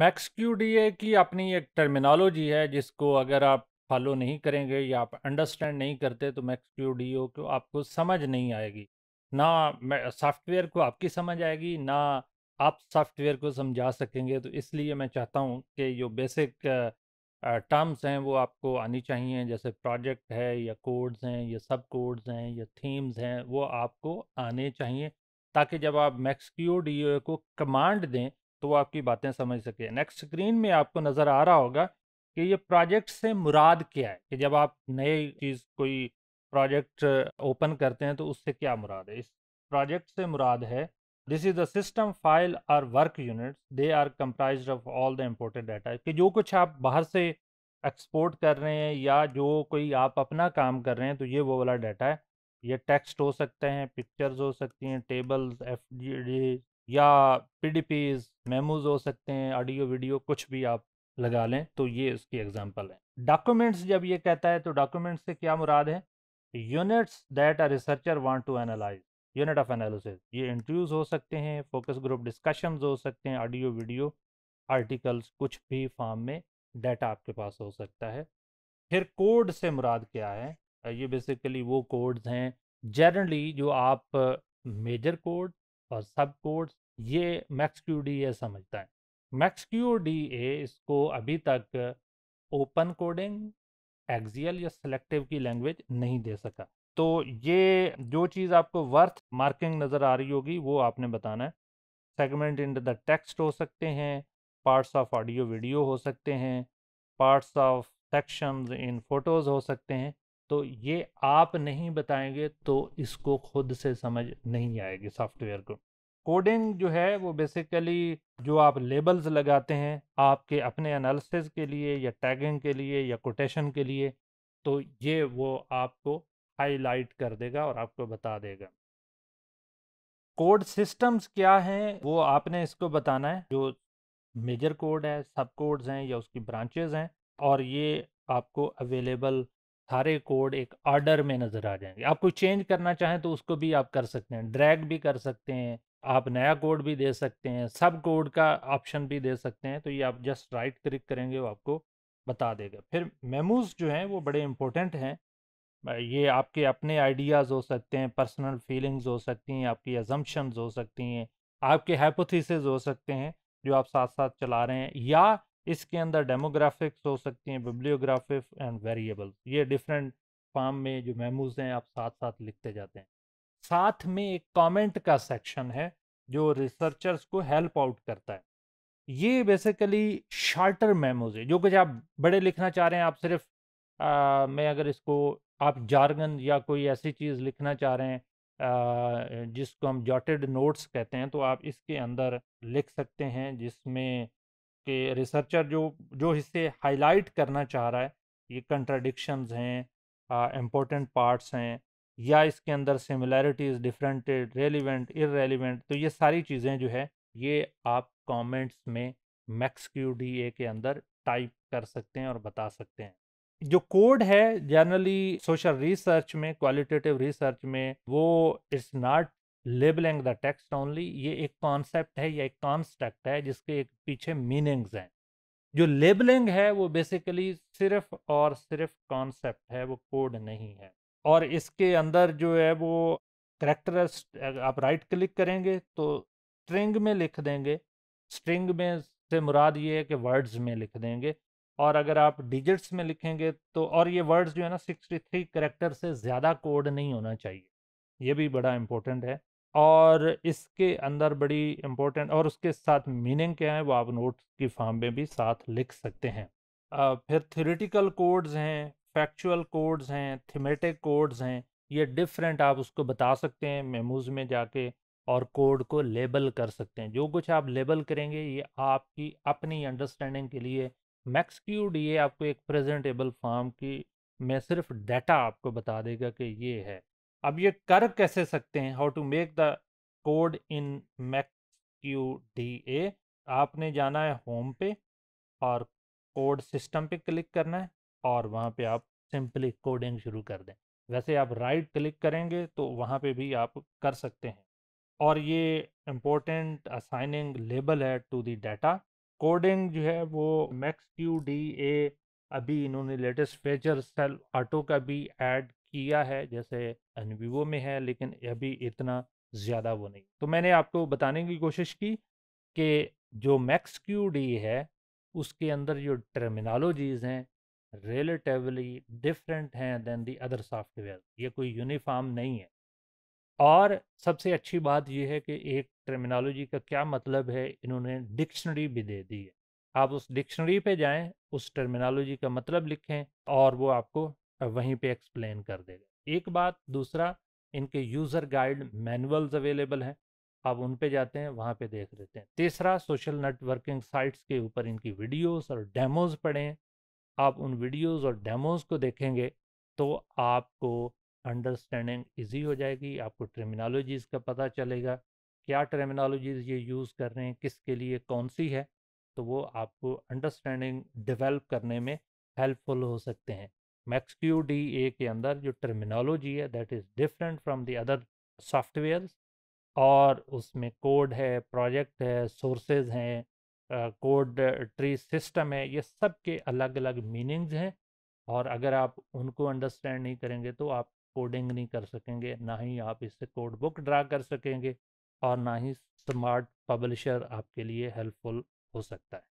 max Q D A की अपनी एक टर्मिनोलॉजी है जिसको अगर आप फॉलो नहीं करेंगे या आप अंडरस्टैंड नहीं करते तो मैक्स क्यू डी ओ को आपको समझ नहीं आएगी ना सॉफ्टवेयर को आपकी समझ आएगी ना आप सॉफ्टवेयर को समझा सकेंगे तो इसलिए मैं चाहता हूँ कि जो बेसिक टर्म्स हैं वो आपको आनी चाहिए जैसे प्रोजेक्ट है या कोड्स हैं या सब कोड्स हैं या थीम्स हैं वो आपको आने चाहिए ताकि जब आप मैक्स क्यू डी ओ को कमांड दें तो वो आपकी बातें समझ सके नेक्स्ट स्क्रीन में आपको नज़र आ रहा होगा कि ये प्रोजेक्ट से मुराद क्या है कि जब आप नए चीज़ कोई प्रोजेक्ट ओपन करते हैं तो उससे क्या मुराद है इस प्रोजेक्ट से मुराद है this is the system file are work units they are comprise of all the imported data कि जो कुछ आप बाहर से एक्सपोर्ट कर रहे हैं या जो कोई आप अपना काम कर रहे हैं तो ये वो वाला डाटा है ये टेक्स्ट हो सकते हैं पिक्चर्स हो सकती हैं टेबल्स एफ या पी मेमोज हो सकते हैं ऑडियो वीडियो कुछ भी आप लगा लें तो ये उसकी एग्जांपल है डॉक्यूमेंट्स जब ये कहता है तो डॉक्यूमेंट्स से क्या मुराद है units that a researcher want to analyse unit of analysis ये इंटरव्यूज हो सकते हैं फोकस ग्रुप डिस्कशंस हो सकते हैं ऑडियो वीडियो आर्टिकल्स कुछ भी फॉर्म में डाटा आपके पास हो सकता है फिर कोड से मुराद क्या है ये बेसिकली वो कोड्स हैं जनरली जो आप मेजर कोड और सब कोड्स ये मैक्स क्यू डी ए समझता है मैक्स क्यू डी ए इसको अभी तक ओपन कोडिंग एक्जियल या सेलेक्टिव की लैंग्वेज नहीं दे सका तो ये जो चीज़ आपको वर्थ मार्किंग नज़र आ रही होगी वो आपने बताना है सेगमेंट इन द टेक्स्ट हो सकते हैं पार्ट्स ऑफ ऑडियो वीडियो हो सकते हैं parts of sections in photos हो सकते हैं तो ये आप नहीं बताएंगे तो इसको खुद से समझ नहीं आएगी सॉफ्टवेयर को कोडिंग जो है वो बेसिकली जो आप लेबल्स लगाते हैं आपके अपने एनालिसिस के लिए या टैगिंग के लिए या कोटेशन के लिए तो ये वो आपको हाईलाइट कर देगा और आपको बता देगा कोड सिस्टम्स क्या हैं वो आपने इसको बताना है जो मेजर कोड है सब कोड्स हैं या उसकी ब्रांचेज हैं और ये आपको अवेलेबल सारे कोड एक ऑर्डर में नज़र आ जाएंगे आप कुछ चेंज करना चाहें तो उसको भी आप कर सकते हैं ड्रैग भी कर सकते हैं आप नया कोड भी दे सकते हैं सब कोड का ऑप्शन भी दे सकते हैं तो ये आप जस्ट राइट क्लिक करेंगे वो आपको बता देगा फिर मेमोज जो हैं वो बड़े इंपॉर्टेंट हैं ये आपके अपने आइडियाज़ हो सकते हैं पर्सनल फीलिंग्स हो सकती हैं आपकी एजम्पन्स हो सकती हैं आपके हाइपोथीसिस हो सकते हैं जो आप साथ साथ चला रहे हैं या इसके अंदर डेमोग्राफिक्स हो सकती हैं बिब्लियोग्राफिक एंड वेरिएबल्स ये डिफरेंट फॉर्म में जो मेमोज हैं आप साथ साथ लिखते जाते हैं साथ में एक कमेंट का सेक्शन है जो रिसर्चर्स को हेल्प आउट करता है ये बेसिकली शार्टर मेमोज है जो कुछ आप बड़े लिखना चाह रहे हैं आप सिर्फ आ, मैं अगर इसको आप जार्गन या कोई ऐसी चीज़ लिखना चाह रहे हैं आ, जिसको हम जॉटेड नोट्स कहते हैं तो आप इसके अंदर लिख सकते हैं जिसमें कि रिसर्चर जो जो हिस्से हाईलाइट करना चाह रहा है ये कंट्राडिक्शंस हैं इम्पोर्टेंट पार्ट्स हैं या इसके अंदर सिमिलैरिटीज़ डिफरेंट रेलिवेंट इरेलीवेंट तो ये सारी चीज़ें जो है ये आप कमेंट्स में मैक्स क्यू डी ए के अंदर टाइप कर सकते हैं और बता सकते हैं जो कोड है जनरली सोशल रिसर्च में क्वालिटेटिव रिसर्च में वो it's not labelling the text only ये एक कॉन्सेप्ट है या एक कॉन्स्ट्रक्ट है जिसके एक पीछे मीनिंग्स हैं जो लेबलिंग है वो बेसिकली सिर्फ और सिर्फ कॉन्सेप्ट है वो कोड नहीं है और इसके अंदर जो है वो करेक्टर आप राइट क्लिक करेंगे तो स्ट्रिंग में लिख देंगे स्ट्रिंग में से मुराद ये है कि वर्ड्स में लिख देंगे और अगर आप डिजिट्स में लिखेंगे तो और ये वर्ड्स जो है ना 63 थ्री से ज़्यादा कोड नहीं होना चाहिए ये भी बड़ा इम्पोर्टेंट है और इसके अंदर बड़ी इम्पोर्टेंट और उसके साथ मीनिंग क्या है वो आप नोट्स की फॉर्म में भी साथ लिख सकते हैं फिर थ्योरेटिकल कोड्स हैं फैक्चुअल कोड्स हैं थीमेटिक कोड्स हैं ये डिफरेंट आप उसको बता सकते हैं मेमोज में जाके और कोड को लेबल कर सकते हैं जो कुछ आप लेबल करेंगे ये आपकी अपनी अंडरस्टैंडिंग के लिए मैक्सक्यूड ये आपको एक प्रेजेंटेबल फॉर्म की मैं सिर्फ डाटा आपको बता देगा कि ये है अब ये कर कैसे सकते हैं how to make the code in MAXQDA आपने जाना है होम पे और कोड सिस्टम पे क्लिक करना है और वहाँ पे आप सिंपली कोडिंग शुरू कर दें वैसे आप राइट क्लिक करेंगे तो वहाँ पे भी आप कर सकते हैं और ये इम्पोर्टेंट असाइनिंग लेबल है टू दी डाटा कोडिंग जो है वो मैक्स क्यू डी ए अभी इन्होंने लेटेस्ट फीचर सेल ऑटो का भी ऐड किया है जैसे एन में है लेकिन अभी इतना ज़्यादा वो नहीं तो मैंने आपको बताने की कोशिश की कि जो मैक्स क्यू डी है उसके अंदर जो टर्मिनोलॉजीज़ हैं रिलेटिवली डिफरेंट हैं दैन दी अदर सॉफ्टवेयर ये कोई यूनिफॉर्म नहीं है और सबसे अच्छी बात यह है कि एक टर्मिनोलॉजी का क्या मतलब है इन्होंने डिक्शनरी भी दे दी है आप उस डिक्शनरी पे जाएं उस टर्मिनोलॉजी का मतलब लिखें और वो आपको वहीं पे एक्सप्लेन कर देगा एक बात दूसरा इनके यूज़र गाइड मैनुअल्स अवेलेबल हैं आप उन पे जाते हैं वहाँ पे देख लेते हैं तीसरा सोशल नेटवर्किंग साइट्स के ऊपर इनकी वीडियोस और डेमोज पढ़ें आप उन वीडियोस और डेमोज को देखेंगे तो आपको अंडरस्टैंडिंग इजी हो जाएगी आपको टर्मिनोलॉजीज़ का पता चलेगा क्या टर्मिनोलॉजीज़ ये यूज़ कर रहे हैं किसके लिए कौन सी है तो वो आपको अंडरस्टैंडिंग डेवलप करने में हेल्पफुल हो सकते हैं मैक्स क्यू डी ए के अंदर जो टर्मिनोलॉजी है that is different from the other software और उसमें कोड है प्रोजेक्ट है सोर्सेज हैं कोड ट्री सिस्टम है ये सब के अलग अलग मीनिंग्स हैं और अगर आप उनको अंडरस्टैंड नहीं करेंगे तो आप कोडिंग नहीं कर सकेंगे ना ही आप इससे कोड बुक ड्रा कर सकेंगे और ना ही स्मार्ट पब्लिशर आपके लिए हेल्पफुल हो सकता है